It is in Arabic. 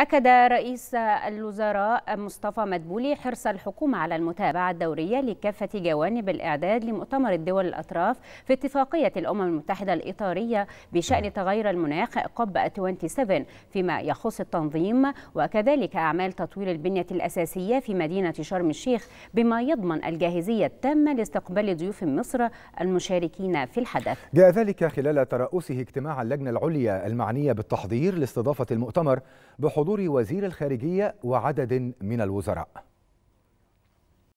أكد رئيس الوزراء مصطفى مدبولي حرص الحكومة على المتابعة الدورية لكافة جوانب الإعداد لمؤتمر الدول الأطراف في اتفاقية الأمم المتحدة الإطارية بشأن تغير المناخ قب 27 فيما يخص التنظيم وكذلك أعمال تطوير البنية الأساسية في مدينة شرم الشيخ بما يضمن الجاهزية التامة لاستقبال ضيوف مصر المشاركين في الحدث جاء ذلك خلال ترأسه اجتماع اللجنة العليا المعنية بالتحضير لاستضافة المؤتمر بحضور بحضور وزير الخارجية وعدد من الوزراء